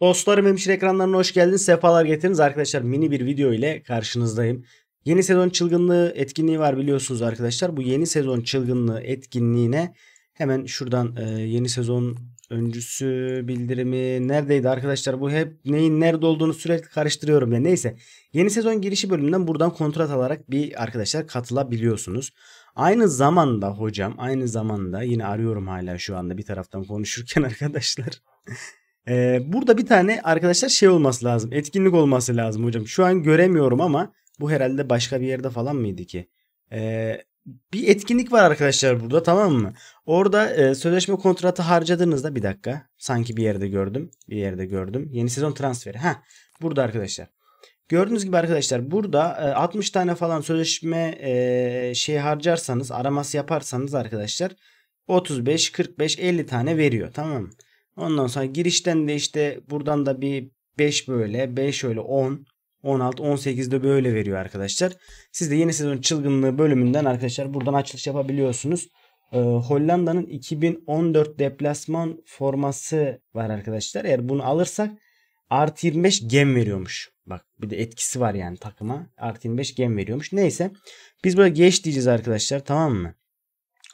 Dostlarım hemşire ekranlarına hoş geldiniz. Sefalar getiriniz arkadaşlar. Mini bir video ile karşınızdayım. Yeni sezon çılgınlığı etkinliği var biliyorsunuz arkadaşlar. Bu yeni sezon çılgınlığı etkinliğine hemen şuradan e, yeni sezon öncüsü bildirimi neredeydi arkadaşlar? Bu hep neyin nerede olduğunu sürekli karıştırıyorum ya. Neyse yeni sezon girişi bölümünden buradan kontrat alarak bir arkadaşlar katılabiliyorsunuz. Aynı zamanda hocam aynı zamanda yine arıyorum hala şu anda bir taraftan konuşurken arkadaşlar. Ee, burada bir tane arkadaşlar şey olması lazım. Etkinlik olması lazım hocam. Şu an göremiyorum ama bu herhalde başka bir yerde falan mıydı ki? Ee, bir etkinlik var arkadaşlar burada tamam mı? Orada e, sözleşme kontratı harcadığınızda bir dakika. Sanki bir yerde gördüm. Bir yerde gördüm. Yeni sezon transferi. Ha burada arkadaşlar. Gördüğünüz gibi arkadaşlar burada 60 e, tane falan sözleşme e, şey harcarsanız araması yaparsanız arkadaşlar 35, 45, 50 tane veriyor tamam mı? Ondan sonra girişten de işte buradan da bir 5 böyle 5 öyle 10 16 18 de böyle veriyor arkadaşlar. Siz de yeni sezon çılgınlığı bölümünden arkadaşlar buradan açılış yapabiliyorsunuz. Ee, Hollanda'nın 2014 deplasman forması var arkadaşlar. Eğer bunu alırsak artı 25 gem veriyormuş. Bak bir de etkisi var yani takıma. Artı 25 gem veriyormuş. Neyse biz burada geç diyeceğiz arkadaşlar tamam mı?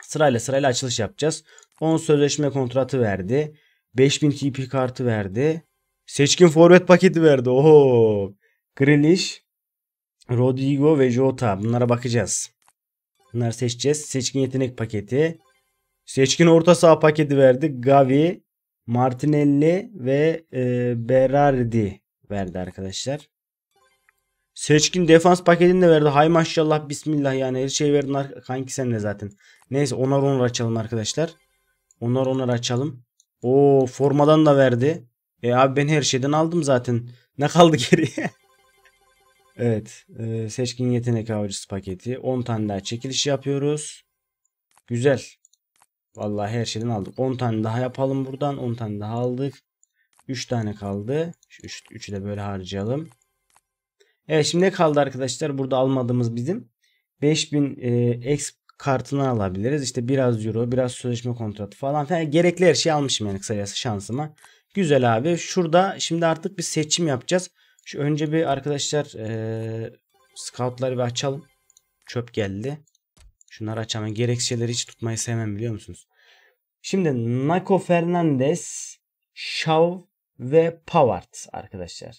Sırayla sırayla açılış yapacağız. 10 sözleşme kontratı verdi. 5000 KP kartı verdi. Seçkin forvet paketi verdi. Oho. Grealish, Rodrigo ve Jota. Bunlara bakacağız. Bunları seçeceğiz. Seçkin yetenek paketi. Seçkin orta saha paketi verdi. Gavi, Martinelli ve e, Berardi verdi arkadaşlar. Seçkin defans paketini de verdi. Hay maşallah bismillah yani her şeyi verdin kanki sen de zaten. Neyse onar onar açalım arkadaşlar. Onar onar açalım. O formadan da verdi. E abi ben her şeyden aldım zaten. Ne kaldı geriye? evet. E, seçkin yetenek avcısı paketi. 10 tane daha çekiliş yapıyoruz. Güzel. Vallahi her şeyden aldık. 10 tane daha yapalım buradan. 10 tane daha aldık. 3 tane kaldı. Şu 3'ü de böyle harcayalım. Evet şimdi ne kaldı arkadaşlar? Burada almadığımız bizim. 5000 e, exp kartını alabiliriz. İşte biraz euro, biraz sözleşme kontratı falan filan. gerekli her şeyi almışım yani kısacası şansıma. Güzel abi. Şurada şimdi artık bir seçim yapacağız. Şu önce bir arkadaşlar e, scoutları bir açalım. Çöp geldi. Şunları açalım. Gerekçeleri hiç tutmayı sevmem biliyor musunuz? Şimdi Naco Fernandez, Shaw ve Pavard arkadaşlar.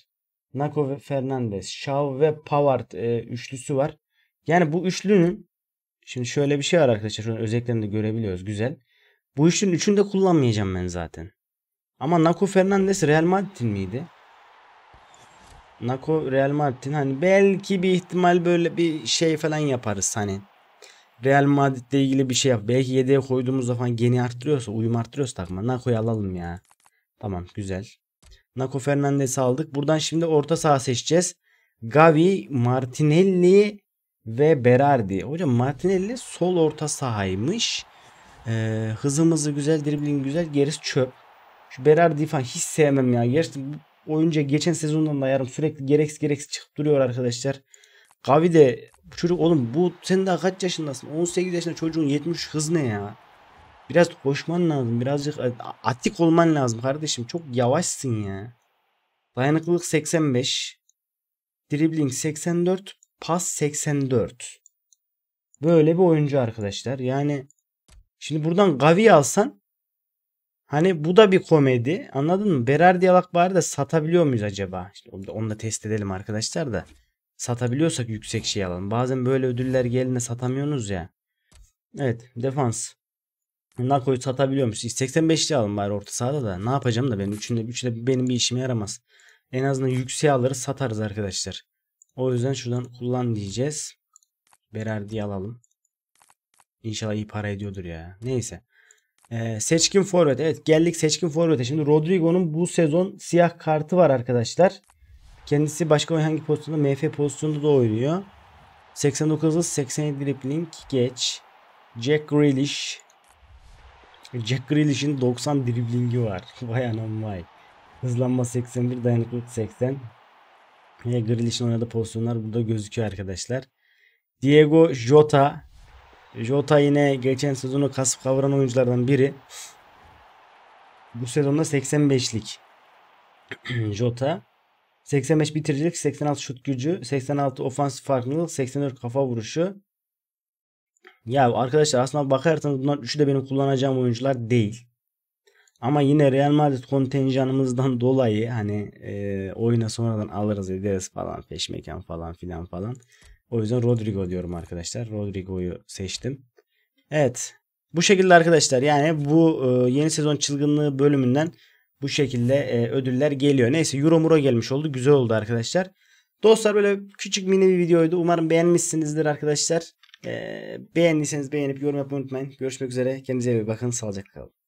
Naco ve Fernandez, Shaw ve Pavard e, üçlüsü var. Yani bu üçlünün Şimdi şöyle bir şey var arkadaşlar. Şunun özelliklerini de görebiliyoruz. Güzel. Bu işin üçünü de kullanmayacağım ben zaten. Ama Naco Fernandes Real Madrid'in miydi? Naco Real Madrid'in hani belki bir ihtimal böyle bir şey falan yaparız hani. Real Madrid'le ilgili bir şey yap. Belki yedeğe koyduğumuz zaman geni arttırıyorsa uyum arttırıyorsa takma. Naco'yu alalım ya. Tamam güzel. Naco Fernandes'i aldık. Buradan şimdi orta saha seçeceğiz. Gavi, Martinelli, ve Berardi. Hocam Martinelli sol orta sahaymış. Ee, hızımızı güzel, dribbling güzel, gerisi çöp. Şu Berardi falan hiç sevmem ya. Gerçi oyuncu geçen sezondan da yarım sürekli gereksiz gereksiz çıkıp duruyor arkadaşlar. Gavi de bu çocuk oğlum bu sen daha kaç yaşındasın? 18 yaşında çocuğun 70 hız ne ya? Biraz koşman lazım. Birazcık atik olman lazım kardeşim. Çok yavaşsın ya. Dayanıklılık 85. Dribbling 84. Pas 84. Böyle bir oyuncu arkadaşlar. Yani şimdi buradan Gavi alsan hani bu da bir komedi. Anladın mı? Berardi alak bari de satabiliyor muyuz acaba? İşte onu, da, onu da test edelim arkadaşlar da. Satabiliyorsak yüksek şey alalım. Bazen böyle ödüller geline satamıyorsunuz ya. Evet defans. Nako'yu musun 85'li alalım bari orta sahada da. Ne yapacağım da benim üçünde, üçünde benim bir işime yaramaz. En azından yükseğe alırız satarız arkadaşlar. O yüzden şuradan kullan diyeceğiz. Berer alalım. İnşallah iyi para ediyordur ya. Neyse. Ee, seçkin forvet. Evet geldik seçkin forvete. Şimdi Rodrigo'nun bu sezon siyah kartı var arkadaşlar. Kendisi başka hangi pozisyonda? MF pozisyonunda da oynuyor. 89 hız 87 dribbling geç. Jack Grealish. Jack Grealish'in 90 driblingi var. vay anam vay. Hızlanma 81 dayanıklılık 80. Yine Grealish'in oynadığı pozisyonlar burada gözüküyor arkadaşlar. Diego Jota. Jota yine geçen sezonu kasıp kavuran oyunculardan biri. Bu sezonda 85'lik Jota. 85 bitiricilik, 86 şut gücü, 86 ofansif farkındalık, 84 kafa vuruşu. Ya arkadaşlar aslında bakarsanız bunlar üçü de benim kullanacağım oyuncular değil. Ama yine Real Madrid kontenjanımızdan dolayı hani e, oyuna sonradan alırız ederiz falan peşmeken falan filan falan. O yüzden Rodrigo diyorum arkadaşlar. Rodrigo'yu seçtim. Evet. Bu şekilde arkadaşlar yani bu e, yeni sezon çılgınlığı bölümünden bu şekilde e, ödüller geliyor. Neyse Euro Muro gelmiş oldu. Güzel oldu arkadaşlar. Dostlar böyle küçük mini bir videoydu. Umarım beğenmişsinizdir arkadaşlar. E, beğendiyseniz beğenip yorum yapmayı unutmayın. Görüşmek üzere. Kendinize iyi bakın. Sağlıcakla kalın.